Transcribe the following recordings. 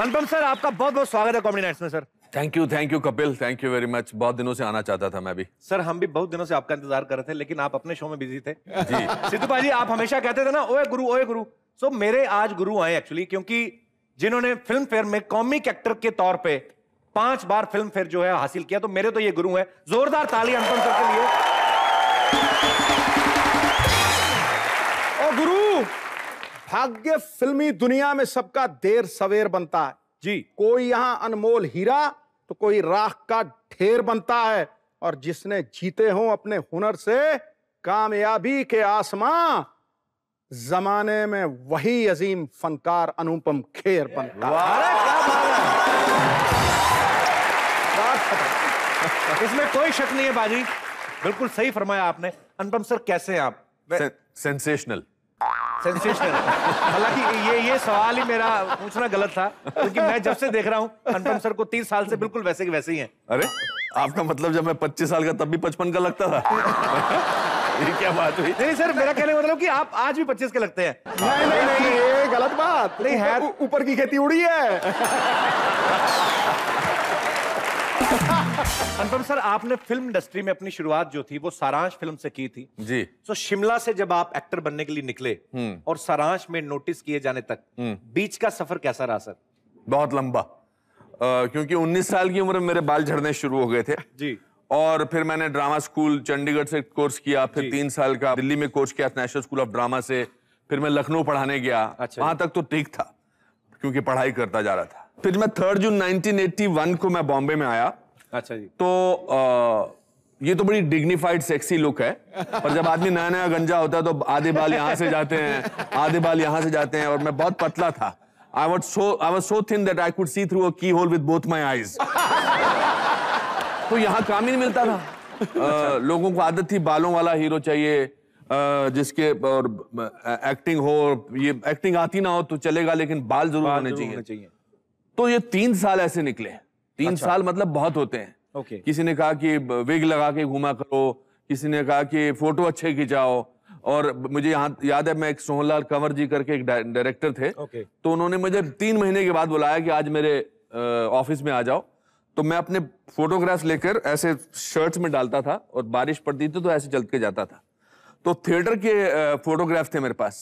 अनुपम sir आपका बहुत बहुत स्वागत है कॉमेडी नाइट्स में sir thank you thank you Kapil thank you very much बहुत दिनों से आना चाहता था मैं भी सर हम भी बहुत दिनों से आपका इंतजार कर रहे थे लेकिन आप अपने शो में बिजी थे जी सिद्धू भाई आप हमेशा कहते थे ना ओए गुरु ओए गुरु सो so, मेरे आज गुरु आए एक्चुअली क्योंकि जिन्होंने फिल्म फेयर में कॉमिक एक्टर के तौर पर पांच बार फिल्म फेयर जो है हासिल किया तो मेरे तो ये गुरु है जोरदार ताली अनुपम सर के लिए भाग्य फिल्मी दुनिया में सबका देर सवेर बनता है जी कोई यहां अनमोल हीरा तो कोई राख का ढेर बनता है और जिसने जीते हो अपने हुनर से कामयाबी के आसमां जमाने में वही अजीम फनकार अनुपम खेर बनता है इसमें कोई शक नहीं है बाजी बिल्कुल सही फरमाया आपने अनुपम सर कैसे हैं आप सेंसेशनल सेंसेशनल हालांकि ये ये सवाल ही मेरा पूछना गलत था क्योंकि मैं जब से देख रहा हूँ अनुपम सर को तीस साल से बिल्कुल वैसे के वैसे ही हैं अरे आपका मतलब जब मैं पच्चीस साल का तब भी पचपन का लगता था ये क्या बात हुई नहीं सर मेरा कहने का मतलब कि आप आज भी पच्चीस के लगते हैं नहीं नहीं नहीं ये गलत बात नहीं है ऊपर की खेती उड़ी है अनुपम सर आपने फिल्म इंडस्ट्री में अपनी शुरुआत जो थी वो सारांश फिल्म से की थी जी तो शिमला से जब आप एक्टर बनने के लिए निकले हम्म। और सारांश में नोटिस किए जाने तक हम्म। बीच का सफर कैसा रहा सर बहुत लंबा आ, क्योंकि 19 साल की उम्र में मेरे बाल झड़ने शुरू हो गए थे जी और फिर मैंने ड्रामा स्कूल चंडीगढ़ से कोर्स किया फिर तीन साल का दिल्ली में कोर्स किया नेशनल स्कूल ऑफ ड्रामा से फिर मैं लखनऊ पढ़ाने गया अच्छा वहां तक तो ठीक था क्योंकि पढ़ाई करता जा रहा था फिर मैं थर्ड जून 1981 को मैं बॉम्बे में आया अच्छा जी तो आ, ये तो बड़ी डिग्निफाइड सेक्सी लुक है पर जब आदमी नया नया गंजा होता है तो आधे बाल यहाँ से जाते हैं आधे बाल यहाँ से जाते हैं और मैं बहुत पतला था I what so I was so thin that I could see through a key hole with both my eyes तो यहाँ काम ही नहीं मिलता था आ, लोगों को आदत थी बालों वाला हीरो चाहिए आ, जिसके और एक्टिंग हो ये एक्टिंग आती ना हो तो चलेगा लेकिन बाल जरूर होने चाहिए।, चाहिए तो ये तीन साल ऐसे निकले तीन अच्छा। साल मतलब बहुत होते हैं ओके किसी ने कहा कि विग लगा के घुमा करो किसी ने कहा कि फोटो अच्छे खिंचाओ और मुझे यहाँ याद है मैं एक सोहनलाल कंवर जी करके एक डायरेक्टर थे ओके। तो उन्होंने मुझे तीन महीने के बाद बुलाया कि आज मेरे ऑफिस में आ जाओ तो मैं अपने फोटोग्राफ लेकर ऐसे शर्ट्स में डालता था और बारिश पड़ती थी तो ऐसे चल के जाता था तो थिएटर के फोटोग्राफ थे मेरे पास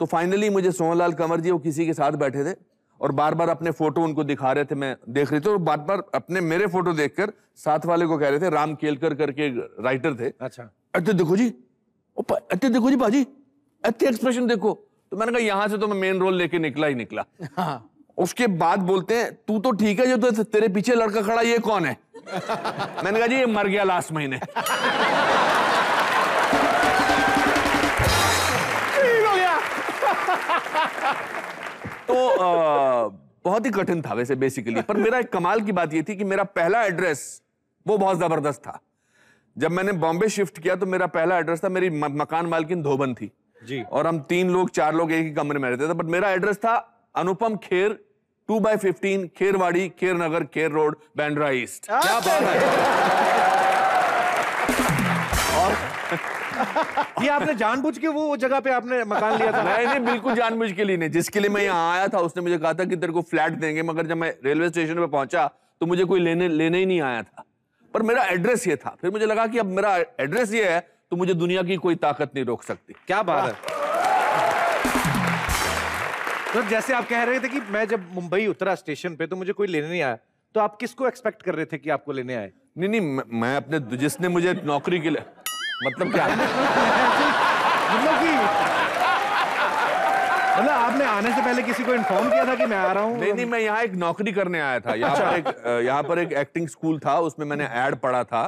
तो फाइनली मुझे सोहनलाल कंवर जी वो किसी के साथ बैठे थे और बार बार अपने फोटो उनको दिखा रहे थे मैं देख रही थी और बार बार अपने मेरे फोटो देखकर साथ वाले को कह रहे थे राम केलकर करके राइटर थे अच्छा अत्य देखो जी अत्य देखो जी भाजी अत्य एक्सप्रेशन देखो तो मैंने कहा यहाँ से तो मैं मेन रोल लेके निकला ही निकला हाँ। उसके बाद बोलते हैं तू तो ठीक है जो तो तेरे पीछे लड़का खड़ा ये कौन है मैंने कहा जी ये मर गया लास्ट महीने तो बहुत ही कठिन था वैसे बेसिकली पर मेरा एक कमाल की बात ये थी कि मेरा पहला एड्रेस वो बहुत ज़बरदस्त था जब मैंने बॉम्बे शिफ्ट किया तो मेरा पहला एड्रेस था मेरी मकान मालकिन धोबन थी जी और हम तीन लोग चार लोग एक ही कमरे में रहते थे बट मेरा एड्रेस था Anupam Kher two by fifteen Kherwadi Kher Nagar Kher road Bandra east क्या बात है ये आपने जानबूझ के वो जगह पे आपने मकान लिया था नहीं नहीं बिल्कुल जानबूझ के लिए नहीं जिसके लिए मैं यहाँ आया था उसने मुझे कहा था कि तेरे को फ्लैट देंगे मगर जब मैं रेलवे स्टेशन पे पहुंचा तो मुझे कोई लेने लेने ही नहीं आया था पर मेरा एड्रेस ये था फिर मुझे लगा कि अब मेरा एड्रेस ये है तो मुझे दुनिया की कोई ताकत नहीं रोक सकती क्या बात है तो जैसे आप कह रहे थे कि मैं जब मुंबई उतरा स्टेशन पे तो मुझे कोई लेने नहीं आया तो आप किसको एक्सपेक्ट कर रहे थे कि आपको लेने आए नहीं नहीं मैं अपने जिसने मुझे नौकरी के लिए मतलब क्या मतलब कि मतलब आपने आने से पहले किसी को इन्फॉर्म किया था कि मैं आ रहा हूँ नहीं नहीं मैं यहाँ एक नौकरी करने आया था यहाँ पर अच्छा। एक यहाँ पर एक एक्टिंग स्कूल था उसमें मैंने एड पढ़ा था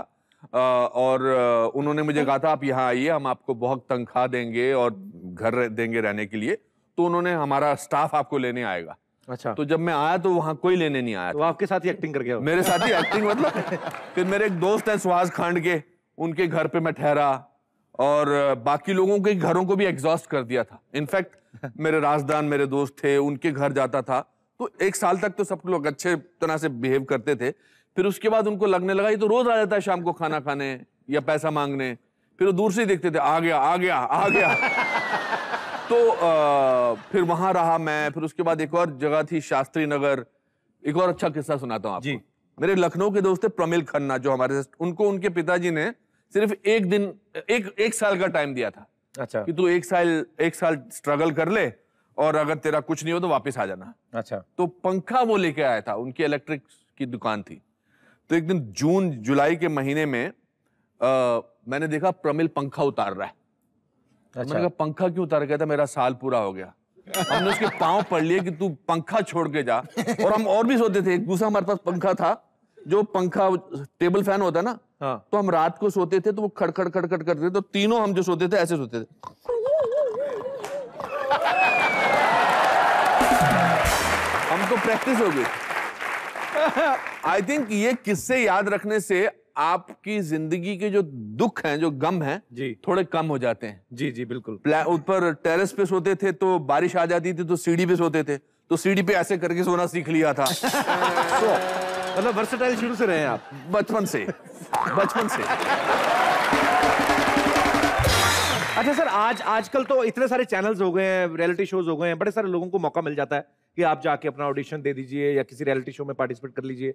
आ, और उन्होंने मुझे कहा था आप यहाँ आइए हम आपको बहुत तनख्वाह देंगे और घर देंगे रहने के लिए तो उन्होंने हमारा स्टाफ आपको लेने आएगा अच्छा तो जब मैं आया तो वहाँ कोई लेने नहीं आया तो आपके साथ ही एक्टिंग करके मेरे साथ ही एक्टिंग मतलब फिर मेरे एक दोस्त है सुहास खांड के उनके घर पे मैं ठहरा और बाकी लोगों के घरों को भी एग्जॉस्ट कर दिया था इनफैक्ट मेरे राजदान मेरे दोस्त थे उनके घर जाता था तो एक साल तक तो सब लोग अच्छे तरह से बिहेव करते थे फिर उसके बाद उनको लगने लगा ये तो रोज आ जाता है शाम को खाना खाने या पैसा मांगने फिर वो दूर से ही देखते थे आ गया आ गया आ गया तो आ, फिर वहां रहा मैं फिर उसके बाद एक और जगह थी शास्त्री नगर एक और अच्छा किस्सा सुनाता हूँ आपको मेरे लखनऊ के दोस्त थे प्रमिल खन्ना जो हमारे उनको उनके पिताजी ने सिर्फ एक दिन एक एक साल का टाइम दिया था अच्छा कि तू एक साल एक साल स्ट्रगल कर ले और अगर तेरा कुछ नहीं हो तो वापस आ जाना अच्छा तो पंखा वो लेके आया था उनकी इलेक्ट्रिक की दुकान थी तो एक दिन जून जुलाई के महीने में आ, मैंने देखा प्रमिल पंखा उतार रहा है अच्छा। मैंने कहा पंखा क्यों उतार गया था मेरा साल पूरा हो गया हमने उसके पांव पढ़ लिए कि तू पंखा छोड़ के जा और हम और भी सोते थे एक दूसरा हमारे पास पंखा था जो पंखा टेबल फैन होता है ना हाँ। तो हम रात को सोते थे तो वो खड़खड़ खड़खड़ करते थे तो तीनों हम जो सोते थे ऐसे सोते थे हमको तो प्रैक्टिस हो गई आई थिंक ये किस्से याद रखने से आपकी जिंदगी के जो दुख हैं जो गम हैं जी थोड़े कम हो जाते हैं जी जी बिल्कुल ऊपर टेरेस पे सोते थे तो बारिश आ जाती थी तो सीढ़ी पे सोते थे तो सीढ़ी पे ऐसे करके सोना सीख लिया था so, मतलब वर्सेटाइल शुरू से रहे हैं आप बचपन से बचपन से अच्छा सर आज आजकल तो इतने सारे चैनल्स हो गए हैं रियलिटी शोज हो गए हैं बड़े सारे लोगों को मौका मिल जाता है कि आप जाके अपना ऑडिशन दे दीजिए या किसी रियलिटी शो में पार्टिसिपेट कर लीजिए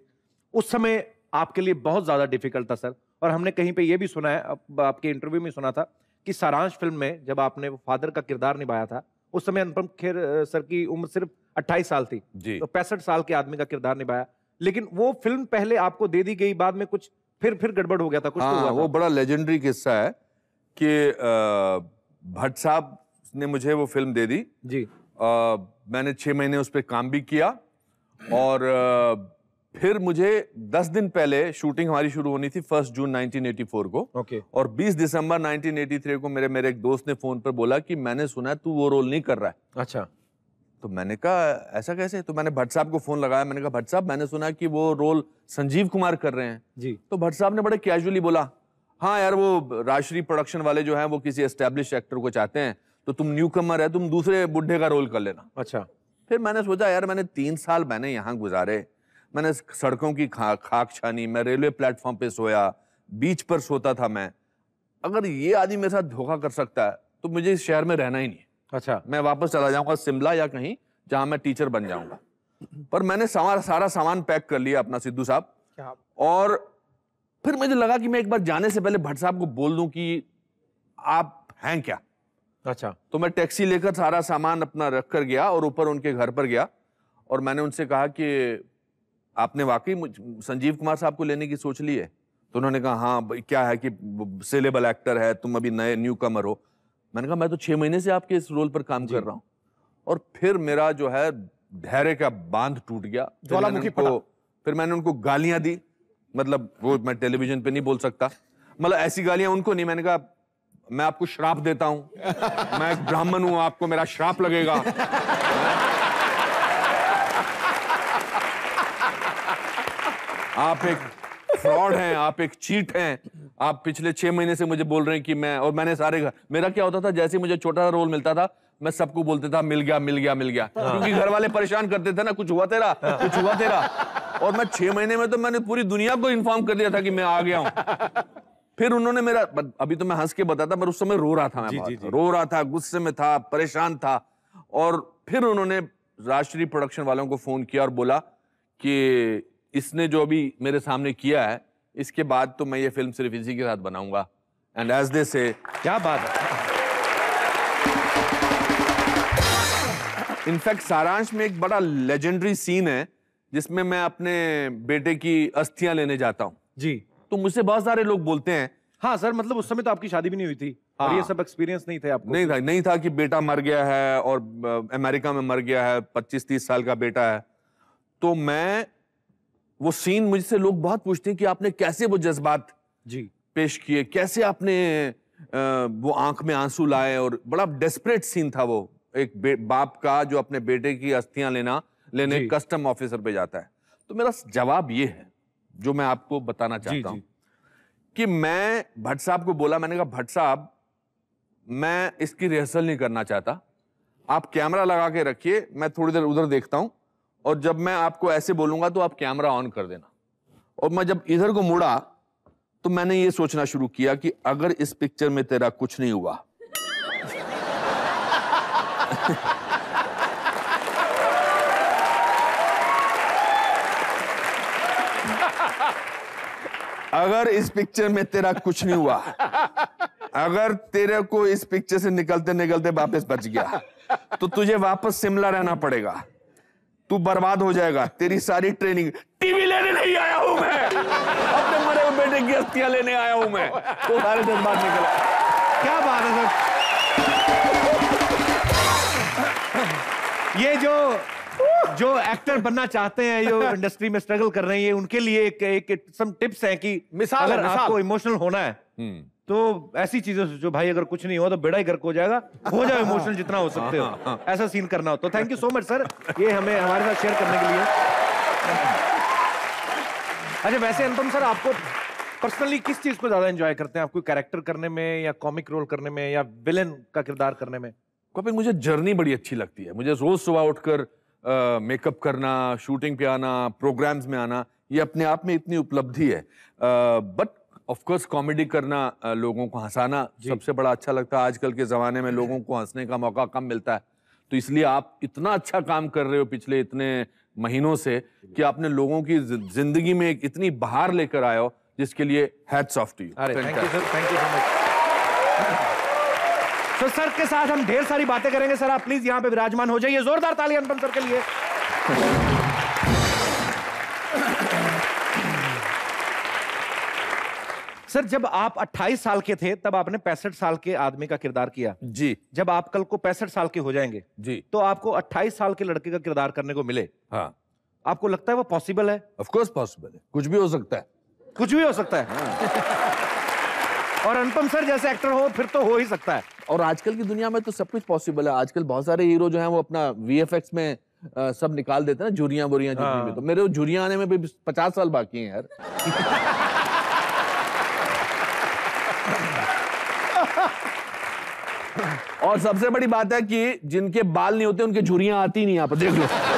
उस समय आपके लिए बहुत ज़्यादा डिफिकल्ट था सर और हमने कहीं पे ये भी सुना है आपके इंटरव्यू में सुना था कि सारांश फिल्म में जब आपने फादर का किरदार निभाया था उस समय अनुपम खेर सर की उम्र सिर्फ अट्ठाईस साल थी जी तो पैंसठ साल के आदमी का किरदार निभाया लेकिन वो फिल्म पहले आपको दे दी गई बाद में कुछ फिर फिर गड़बड़ हो गया था कुछ तो हाँ, तो हुआ वो था। बड़ा लेजेंडरी किस्सा है कि भट्ट साहब ने मुझे वो फिल्म दे दी जी आ, मैंने छह महीने उस पर काम भी किया और आ, फिर मुझे दस दिन पहले शूटिंग हमारी शुरू होनी थी फर्स्ट जून 1984 को ओके और 20 दिसंबर 1983 को मेरे मेरे एक दोस्त ने फोन पर बोला कि मैंने सुना है तू वो रोल नहीं कर रहा है अच्छा तो मैंने कहा ऐसा कैसे तो मैंने भट्ट साहब को फोन लगाया मैंने कहा भट्ट साहब मैंने सुना कि वो रोल संजीव कुमार कर रहे हैं जी तो भट्ट साहब ने बड़े कैजुअली बोला हाँ यार वो राजश्री प्रोडक्शन वाले जो हैं वो किसी एस्टेब्लिश एक्टर को चाहते हैं तो तुम न्यू कमर है तुम दूसरे बुढ़े का रोल कर लेना अच्छा फिर मैंने सोचा यार मैंने तीन साल मैंने यहाँ गुजारे मैंने सड़कों की खा खाक छानी मैं रेलवे प्लेटफॉर्म पे सोया बीच पर सोता था मैं अगर ये आदमी मेरे साथ धोखा कर सकता है तो मुझे इस शहर में रहना ही नहीं अच्छा मैं वापस चला जाऊंगा शिमला या कहीं जहां मैं टीचर बन जाऊंगा पर मैंने सारा सारा सामान पैक कर लिया अपना सिद्धू साहब और फिर मुझे लगा कि मैं एक बार जाने से पहले भट्ट साहब को बोल दूं कि आप हैं क्या अच्छा तो मैं टैक्सी लेकर सारा सामान अपना रख कर गया और ऊपर उनके घर पर गया और मैंने उनसे कहा कि आपने वाकई संजीव कुमार साहब को लेने की सोच ली है तो उन्होंने कहा हाँ क्या है कि सेलेबल एक्टर है तुम अभी नए न्यू कमर हो मैंने कहा मैं तो छह महीने से आपके इस रोल पर काम कर रहा हूं और फिर मेरा जो है धैर्य का बांध टूट गया फिर मैंने उनको गालियां दी मतलब वो मैं टेलीविजन पे नहीं बोल सकता मतलब ऐसी गालियां उनको नहीं मैंने कहा मैं आपको श्राप देता हूं मैं एक ब्राह्मण हूं आपको मेरा श्राप लगेगा आप एक फ्रॉड हैं आप एक चीट हैं आप पिछले छह महीने से मुझे बोल रहे हैं कि मैं और मैंने सारे घर मेरा क्या होता था जैसे मुझे छोटा सा रोल मिलता था मैं सबको बोलते था मिल गया मिल गया मिल गया हाँ। क्योंकि घर वाले परेशान करते थे ना कुछ हुआ तेरा हाँ। कुछ हुआ तेरा और मैं छह महीने में तो मैंने पूरी दुनिया को इन्फॉर्म कर दिया था कि मैं आ गया हूँ फिर उन्होंने मेरा अभी तो मैं हंस के बताता पर उस समय रो रहा था मैं जी, जी, जी. रो रहा था गुस्से में था परेशान था और फिर उन्होंने राष्ट्रीय प्रोडक्शन वालों को फोन किया और बोला कि इसने जो अभी मेरे सामने किया है इसके बाद तो मैं ये फिल्म सिर्फ इसी के साथ बनाऊंगा एंड एज दे से क्या बात है इनफैक्ट सारांश में एक बड़ा लेजेंडरी सीन है जिसमें मैं अपने बेटे की अस्थियां लेने जाता हूँ जी तो मुझसे बहुत सारे लोग बोलते हैं हाँ सर मतलब उस समय तो आपकी शादी भी नहीं हुई थी हाँ। और ये हाँ। सब एक्सपीरियंस नहीं थे आपको नहीं था नहीं था कि बेटा मर गया है और अमेरिका में मर गया है पच्चीस तीस साल का बेटा है तो मैं वो सीन मुझसे लोग बहुत पूछते हैं कि आपने कैसे वो जज्बात जी पेश किए कैसे आपने वो आंख में आंसू लाए और बड़ा डेस्परेट सीन था वो एक बाप का जो अपने बेटे की अस्थियां लेना लेने कस्टम ऑफिसर पे जाता है तो मेरा जवाब ये है जो मैं आपको बताना चाहता हूं कि मैं भट्ट साहब को बोला मैंने कहा भट्ट साहब मैं इसकी रिहर्सल नहीं करना चाहता आप कैमरा लगा के रखिए मैं थोड़ी देर उधर देखता हूँ और जब मैं आपको ऐसे बोलूंगा तो आप कैमरा ऑन कर देना और मैं जब इधर को मुड़ा तो मैंने ये सोचना शुरू किया कि अगर इस पिक्चर में तेरा कुछ नहीं हुआ अगर इस पिक्चर में तेरा कुछ नहीं हुआ अगर तेरे को इस पिक्चर से निकलते निकलते वापस बच गया तो तुझे वापस शिमला रहना पड़ेगा तू बर्बाद हो जाएगा तेरी सारी ट्रेनिंग टीवी लेने नहीं आया हूं मैं अपने मरे हुए बेटे की अस्थियां लेने आया हूं मैं तो सारे बाद निकला क्या बात है सर ये जो जो एक्टर बनना चाहते हैं जो इंडस्ट्री में स्ट्रगल कर रहे हैं उनके लिए एक, एक, एक सम टिप्स हैं कि मिसाल अगर मिसाल। आपको इमोशनल होना है हम्म। तो ऐसी चीजें सोचो भाई अगर कुछ नहीं हो तो बेड़ा ही गर्क हो जाएगा हो जाओ इमोशनल जितना हो सकते हो ऐसा सीन करना हो तो thank you so much sir ये हमें हमारे साथ शेयर करने के लिए अच्छा वैसे अनुपम सर आपको पर्सनली किस चीज को ज्यादा एंजॉय करते हैं आपको कैरेक्टर करने में या कॉमिक रोल करने में या विलन का किरदार करने में कपिल मुझे जर्नी बड़ी अच्छी लगती है मुझे रोज सुबह उठकर मेकअप करना शूटिंग पे आना प्रोग्राम्स में आना ये अपने आप में इतनी उपलब्धि है बट ऑफकोर्स कॉमेडी करना लोगों को हंसाना सबसे बड़ा अच्छा लगता है आजकल के ज़माने में लोगों को हंसने का मौका कम मिलता है तो इसलिए आप इतना अच्छा काम कर रहे हो पिछले इतने महीनों से कि आपने लोगों की जिंदगी में एक इतनी बाहर लेकर आए हो जिसके लिए hats off to thank you sir thank you so much sir के साथ हम ढेर सारी बातें करेंगे सर आप प्लीज यहाँ पे विराजमान हो जाइए जोरदार तालियां अनुपम सर के लिए सर जब आप 28 साल के थे तब आपने पैंसठ साल के आदमी का किरदार किया जी जब आप कल को पैंसठ साल के हो जाएंगे जी तो आपको 28 साल के लड़के का किरदार करने को मिले हाँ आपको लगता है वो पॉसिबल है ऑफ कोर्स पॉसिबल है कुछ भी हो सकता है कुछ भी हो सकता है हाँ। और अनुपम सर जैसे एक्टर हो फिर तो हो ही सकता है और आजकल की दुनिया में तो सब कुछ पॉसिबल है आजकल बहुत सारे हीरो जो हैं वो अपना वीएफएक्स में आ, सब निकाल देते हैं ना झुरियां बुरियां हाँ। में तो मेरे झुरियां आने में भी पचास साल बाकी हैं यार और सबसे बड़ी बात है कि जिनके बाल नहीं होते उनके झुरियां आती नहीं यहाँ पर देख लो